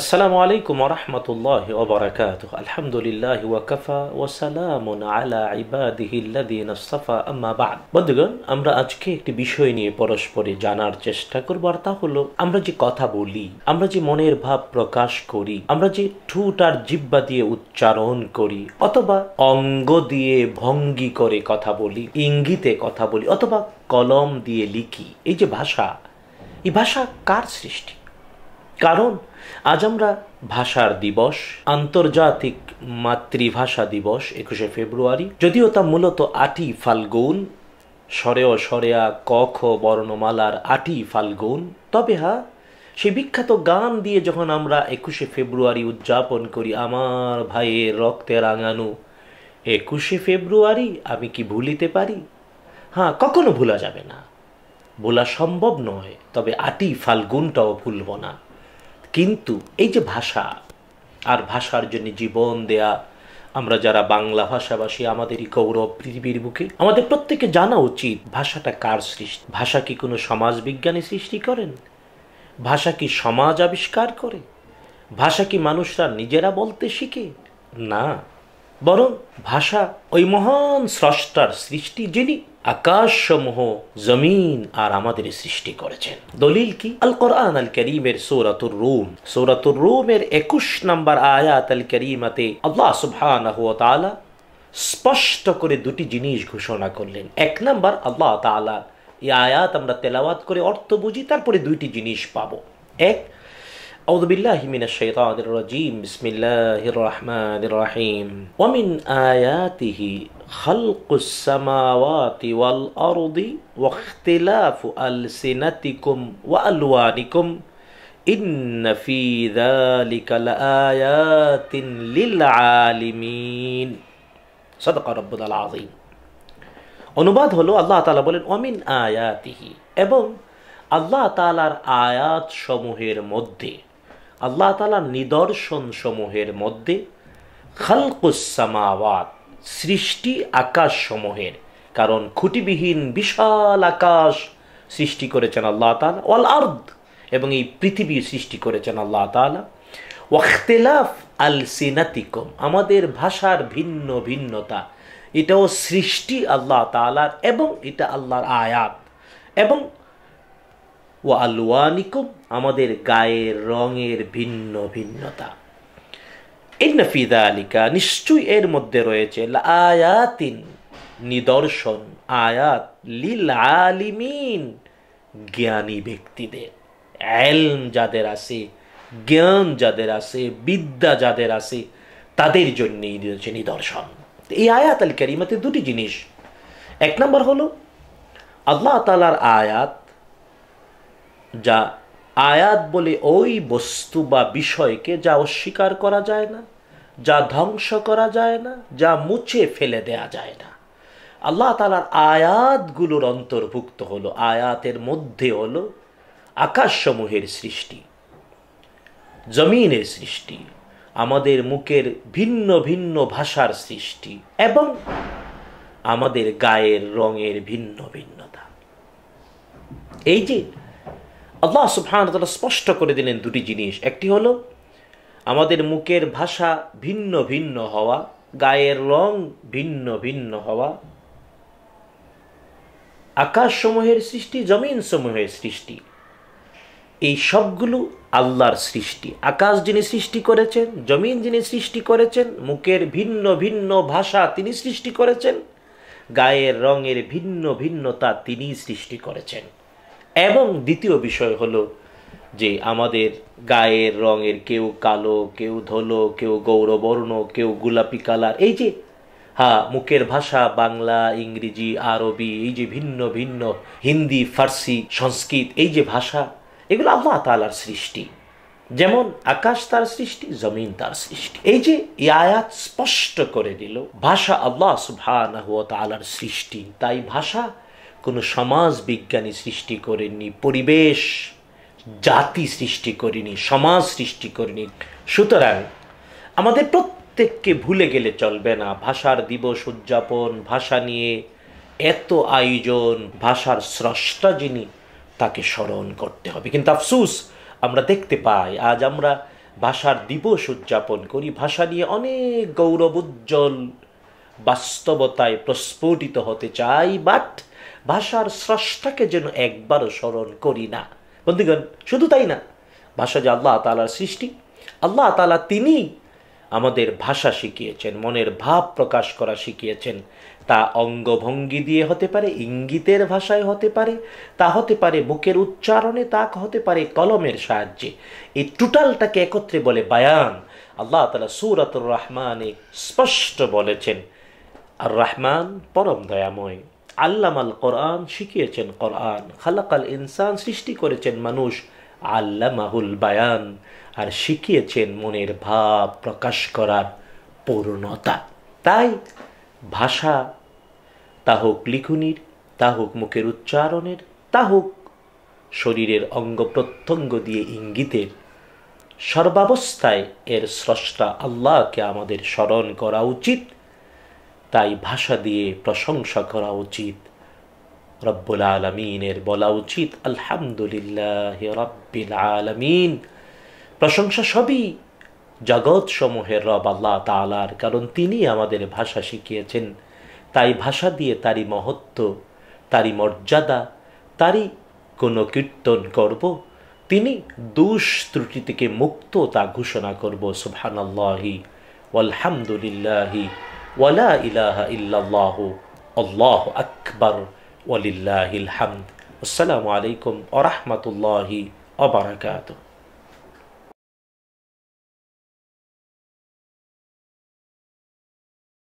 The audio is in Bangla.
আসসালামু আলাইকুম রহমতুল্লাহ ওবরাকাত আলহামদুলিল্লাহ ওয়াকাফা ওয়াসালামুন আলা ইবাদিহিল্লাদিন আস্তাফা আম্মা বাদ বন্ধুগণ আমরা আজকে একটি বিষয় নিয়ে পরস্পরে জানার চেষ্টা করব আর তা হলো আমরা যে কথা বলি আমরা যে মনের ভাব প্রকাশ করি আমরা যে ঠুট আর জিব্বা দিয়ে উচ্চারণ করি অথবা অঙ্গ দিয়ে ভঙ্গি করে কথা বলি ইঙ্গিতে কথা বলি অথবা কলম দিয়ে লিখি এই যে ভাষা এই ভাষা কার সৃষ্টি কারণ আজ আমরা ভাষার দিবস আন্তর্জাতিক মাতৃভাষা দিবস একুশে ফেব্রুয়ারি যদিও তা মূলত আটি ফাল্গুন সরেও সরেয়া কখ বর্ণমালার আটি ফাল্গুন তবে হা সেই বিখ্যাত গান দিয়ে যখন আমরা একুশে ফেব্রুয়ারি উদযাপন করি আমার ভাইয়ের রক্তে আঙানু একুশে ফেব্রুয়ারি আমি কি ভুলিতে পারি হ্যাঁ কখনো ভোলা যাবে না ভোলা সম্ভব নয় তবে আটি ফাল্গুনটাও ভুলব না কিন্তু এই যে ভাষা আর ভাষার জন্য জীবন দেয়া আমরা যারা বাংলা ভাষাভাষী আমাদেরই গৌরব পৃথিবীর বুকে আমাদের প্রত্যেকে জানা উচিত ভাষাটা কার সৃষ্টি ভাষা কি কোনো সমাজবিজ্ঞানী সৃষ্টি করেন ভাষা কি সমাজ আবিষ্কার করে ভাষা কি মানুষরা নিজেরা বলতে শিখে না বরং ভাষা ওই মহান স্রষ্টার সৃষ্টি যিনি আকাশসমূহ জমিন আর আমাদের সৃষ্টি করেছেন দলিল কি আল কোরআন আল করিমের সৌরাতুর রুম সৌরাতুর রুমের একুশ নম্বর আয়াত আল করিমাতে আল্লাহ সুবহান স্পষ্ট করে দুটি জিনিস ঘোষণা করলেন এক নম্বর আল্লাহ তালা এই আয়াত আমরা তেলাওয়াত করে অর্থ বুঝি তারপরে দুইটি জিনিস পাব এক أعوذ بالله من الشيطان الرجيم خلق السماوات والأرض واختلاف ألسنتكم وألوانكم إن في ذلك لآيات للعالمين صدق ربنا العظيم অনুবাদ হলো আল্লাহ তালা বলেন অমিন আয়াতিহি এবং আল্লাহ তালার আয়াত সমূহের মধ্যে আল্লাহ তালার নিদর্শন সমূহের মধ্যে খালকুসামাওয়াত সৃষ্টি আকাশ সমূহের কারণ খুঁটিবিহীন বিশাল আকাশ সৃষ্টি করেছেন আল্লাহ তালা ওয়াল আর্দ এবং এই পৃথিবী সৃষ্টি করেছেন আল্লাহ তালা ওয়াখতেলাফ আল সিনাতিকম আমাদের ভাষার ভিন্ন ভিন্নতা এটাও সৃষ্টি আল্লাহ তালার এবং এটা আল্লাহর আয়াত এবং ও আলওয়ানিকুম আমাদের গায়ের রঙের ভিন্ন ভিন্নতা ইন্নফিদা আলিকা নিশ্চয়ই এর মধ্যে রয়েছে আয়াতিন নিদর্শন আয়াত লিল আলিমিন জ্ঞানী ব্যক্তিদের এলম যাদের আছে জ্ঞান যাদের আছে বিদ্যা যাদের আছে তাদের জন্যই রয়েছে নিদর্শন এই আয়াত আল কারিমাতে দুটি জিনিস এক নম্বর হলো আল্লাহ তালার আয়াত যা আয়াত বলে ওই বস্তু বা বিষয়কে যা অস্বীকার করা যায় না যা ধ্বংস করা যায় না যা মুছে ফেলে দেয়া যায় না আল্লাহ তালার আয়াতগুলোর অন্তর্ভুক্ত হলো আয়াতের মধ্যে হলো আকাশসমূহের সৃষ্টি জমিনের সৃষ্টি আমাদের মুখের ভিন্ন ভিন্ন ভাষার সৃষ্টি এবং আমাদের গায়ের রঙের ভিন্ন ভিন্নতা এই যে আল্লাহ সুবহান তালা স্পষ্ট করে দিলেন দুটি জিনিস একটি হলো আমাদের মুখের ভাষা ভিন্ন ভিন্ন হওয়া গায়ের রং ভিন্ন ভিন্ন হওয়া আকাশসমূহের সৃষ্টি জমিনসমূহের সৃষ্টি এই সবগুলো আল্লাহর সৃষ্টি আকাশ যিনি সৃষ্টি করেছেন জমিন যিনি সৃষ্টি করেছেন মুখের ভিন্ন ভিন্ন ভাষা তিনি সৃষ্টি করেছেন গায়ের রঙের ভিন্ন ভিন্নতা তিনি সৃষ্টি করেছেন এবং দ্বিতীয় বিষয় হলো যে আমাদের গায়ের রঙের কেউ কালো কেউ ধলো কেউ গৌরবর্ণ কেউ গোলাপি কালার এই যে হ্যাঁ মুখের ভাষা বাংলা ইংরেজি আরবি এই যে ভিন্ন ভিন্ন হিন্দি ফার্সি সংস্কৃত এই যে ভাষা এগুলো আল্লাহ তালার সৃষ্টি যেমন আকাশ তার সৃষ্টি জমিন তার সৃষ্টি এই যে আয়াত স্পষ্ট করে দিল ভাষা আল্লাহ সুভান সৃষ্টি তাই ভাষা কোনো সমাজ বিজ্ঞানী সৃষ্টি করেননি পরিবেশ জাতি সৃষ্টি করেনি সমাজ সৃষ্টি করেনি সুতরাং আমাদের প্রত্যেককে ভুলে গেলে চলবে না ভাষার দিবস উদযাপন ভাষা নিয়ে এত আয়োজন ভাষার স্রষ্টা যিনি তাকে স্মরণ করতে হবে কিন্তু আফসুস আমরা দেখতে পাই আজ আমরা ভাষার দিবস উদযাপন করি ভাষা নিয়ে অনেক গৌরব উজ্জ্বল বাস্তবতায় প্রস্ফুটিত হতে চাই বাট ভাষার স্রষ্টাকে যেন একবারও স্মরণ করি না বন্ধুগণ শুধু তাই না ভাষা যে আল্লাহ তালার সৃষ্টি আল্লাহ তালা তিনি আমাদের ভাষা শিখিয়েছেন মনের ভাব প্রকাশ করা শিখিয়েছেন তা অঙ্গভঙ্গি দিয়ে হতে পারে ইঙ্গিতের ভাষায় হতে পারে তা হতে পারে মুখের উচ্চারণে তা হতে পারে কলমের সাহায্যে এই টোটালটাকে একত্রে বলে বায়ান আল্লাহ তালা সুরাতুর রহমানে স্পষ্ট বলেছেন আর রহমান পরম দয়াময় আল্লামাল কোরআন শিখিয়েছেন কোরআন খালাকাল ইনসান সৃষ্টি করেছেন মানুষ আল্লামাহুল বায়ান আর শিখিয়েছেন মনের ভাব প্রকাশ করার পূর্ণতা তাই ভাষা তা হোক লিখুনির তা হোক মুখের উচ্চারণের তা হোক শরীরের অঙ্গ প্রত্যঙ্গ দিয়ে ইঙ্গিতের সর্বাবস্থায় এর স্রষ্টা আল্লাহকে আমাদের স্মরণ করা উচিত তাই ভাষা দিয়ে প্রশংসা করা উচিত রব্বুল আলমিনের বলা উচিত আলহামদুলিল্লাহ রব্বিল আলমিন প্রশংসা সবই জগৎ সমূহের রব আল্লাহ তালার কারণ তিনি আমাদের ভাষা শিখিয়েছেন তাই ভাষা দিয়ে তারই মহত্ব তারই মর্যাদা তারই কোনো কীর্তন করব তিনি দুষ ত্রুটি থেকে মুক্ত তা ঘোষণা করব আল্লাহি আলহামদুলিল্লাহি ওয়ালা ইলাহা ইল্লাল্লাহু আল্লাহ আকবর ওয়ালিল্লাহিল হামদ আসসালামু আলাইকুম আ রহমতুল্লাহি অবরাকাতুহ